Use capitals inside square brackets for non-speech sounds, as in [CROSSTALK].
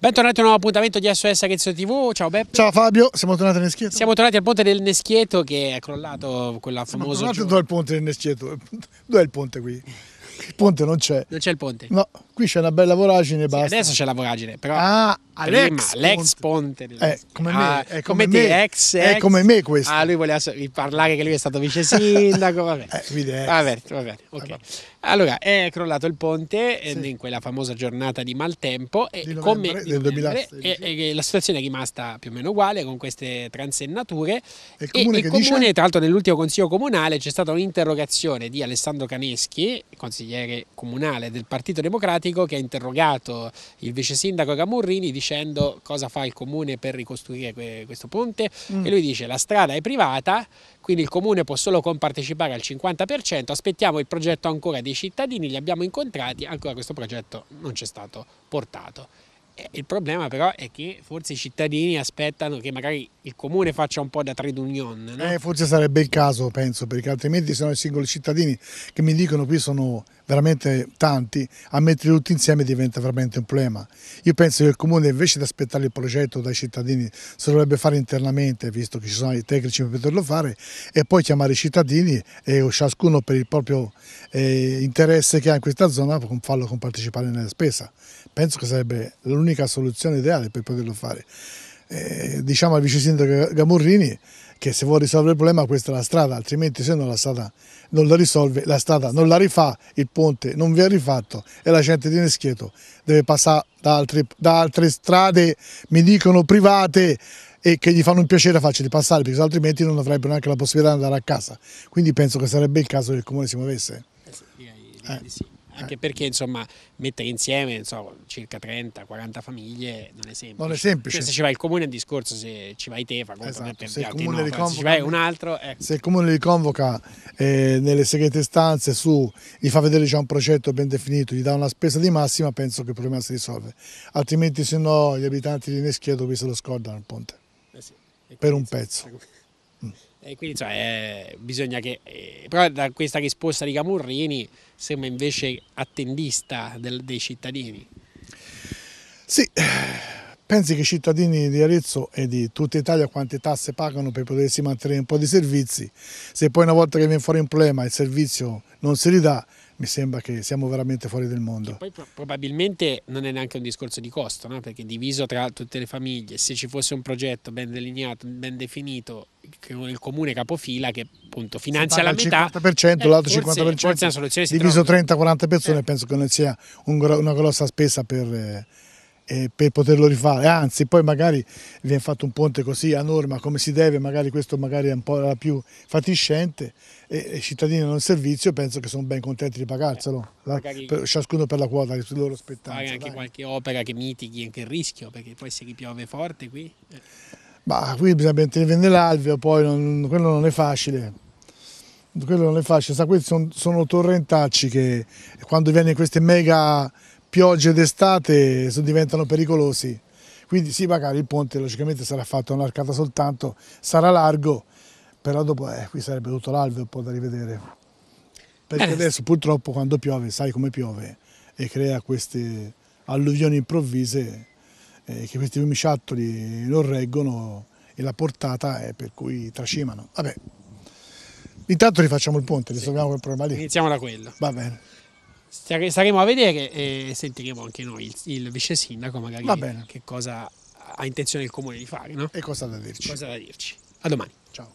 Bentornati a un nuovo appuntamento di SOS Arezzo TV, ciao Beppe. Ciao Fabio, siamo tornati al Neschieto. Siamo tornati al ponte del Neschieto che è crollato quella famosa... Ma dove è il ponte del Neschieto? Dov'è il ponte qui? Il ponte non c'è. Non c'è il ponte? No, qui c'è una bella voragine e sì, basta. Adesso c'è la voragine, però... Ah! all'ex prima, ponte. ponte eh, come ah, me, ah, eh, è come, come te, me. ex, eh, ex. È come me questo. Ah, lui voleva parlare che lui è stato vice sindaco, vabbè. [LAUGHS] eh, vabbè, vabbè, okay. Allora, è crollato il ponte eh, sì. in quella famosa giornata di maltempo e di come, del 2016. E, e, la situazione è rimasta più o meno uguale con queste transennature e il comune, e, il comune dice... tra l'altro nell'ultimo consiglio comunale c'è stata un'interrogazione di Alessandro Caneschi, consigliere comunale del Partito Democratico che ha interrogato il vice sindaco Camurrini dice dicendo cosa fa il comune per ricostruire que questo ponte mm. e lui dice la strada è privata, quindi il comune può solo compartecipare al 50%, aspettiamo il progetto ancora dei cittadini, li abbiamo incontrati, ancora questo progetto non c'è stato portato. Il problema però è che forse i cittadini aspettano che magari il comune faccia un po' da trade union. No? Eh, forse sarebbe il caso, penso, perché altrimenti sono i singoli cittadini che mi dicono qui sono veramente tanti, a metterli tutti insieme diventa veramente un problema. Io penso che il Comune invece di aspettare il progetto dai cittadini se dovrebbe fare internamente, visto che ci sono i tecnici per poterlo fare, e poi chiamare i cittadini e ciascuno per il proprio eh, interesse che ha in questa zona può farlo partecipare nella spesa. Penso che sarebbe l'unica soluzione ideale per poterlo fare. Eh, diciamo al vice sindaco Gamurrini che se vuole risolvere il problema questa è la strada, altrimenti se no la strada non la risolve, la strada non la rifà, il ponte non viene rifatto e la gente di Neschieto deve passare da, altri, da altre strade, mi dicono private, e che gli fanno un piacere facile passare perché altrimenti non avrebbero neanche la possibilità di andare a casa. Quindi penso che sarebbe il caso che il comune si muovesse. Eh sì, direi, direi eh. sì anche perché insomma mettere insieme so, circa 30-40 famiglie non è semplice. Non è semplice. Cioè, se ci va il comune è un discorso, se ci vai te fa conto esatto. per se, il no, li convoca, se ci vai un altro... Ecco. Se il comune li convoca eh, nelle segrete stanze su, gli fa vedere già un progetto ben definito, gli dà una spesa di massima, penso che il problema si risolve. Altrimenti se no gli abitanti di Neschiedo qui se lo scordano il ponte. Eh sì, per un pezzo. [LAUGHS] Mm. E quindi cioè, eh, bisogna che... Eh, però da questa risposta di Camurrini sembra invece attendista del, dei cittadini. Sì, pensi che i cittadini di Arezzo e di tutta Italia quante tasse pagano per potersi mantenere un po' di servizi? Se poi una volta che viene fuori un problema il servizio non si ridà, mi sembra che siamo veramente fuori del mondo. Che poi probabilmente non è neanche un discorso di costo, no? perché diviso tra tutte le famiglie, se ci fosse un progetto ben delineato, ben definito, il comune capofila che appunto finanzia la metà. Il 50%, eh, l'altro 50%, forse diviso 30-40 persone, eh. penso che non sia un, una grossa spesa per, eh, eh, per, poterlo rifare. Anzi, poi magari viene fatto un ponte così a norma come si deve, magari questo magari è un po' la più fatiscente e i cittadini hanno non servizio penso che sono ben contenti di pagarselo, eh, la, per, ciascuno per la quota che loro spettano. Magari anche dai. qualche opera che mitighi anche il rischio, perché poi se piove forte qui... Ma qui bisogna tenere l'alveo, poi non, quello non è facile. Quello non è facile, Sa, questi sono, sono torrentacci che quando viene queste mega piogge d'estate diventano pericolosi. Quindi sì, magari il ponte logicamente sarà fatto un'arcata soltanto, sarà largo, però dopo eh, qui sarebbe tutto l'alveo un po' da rivedere. Perché eh, adesso purtroppo quando piove, sai come piove, e crea queste alluvioni improvvise, eh, che questi lumiciattoli non reggono e la portata è per cui tracimano. Vabbè, intanto rifacciamo il ponte, risolviamo sì. quel problema lì. Iniziamo da quello. Va bene. Staremo a vedere e eh, sentiremo anche noi il, il vice sindaco magari che cosa ha intenzione il comune di fare. No? E cosa da dirci. Cosa da dirci. A domani. Ciao.